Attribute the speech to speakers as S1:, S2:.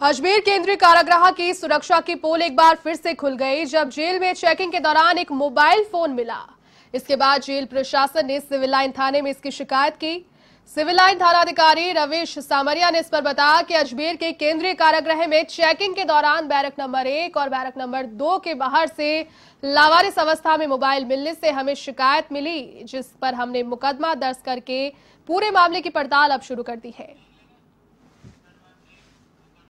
S1: अजमेर केंद्रीय कारागृह की सुरक्षा की पोल एक बार फिर से खुल गई जब जेल में चेकिंग के दौरान एक मोबाइल फोन मिला इसके बाद जेल प्रशासन ने सिविल लाइन थाने में इसकी शिकायत की सिविल लाइन अधिकारी रविश सामरिया ने इस पर बताया कि अजमेर के केंद्रीय कारागृह में चेकिंग के दौरान बैरक नंबर एक और बैरक नंबर दो के बाहर से लावारिस अवस्था में मोबाइल मिलने से हमें शिकायत मिली जिस पर हमने मुकदमा दर्ज करके पूरे मामले की पड़ताल अब शुरू कर दी है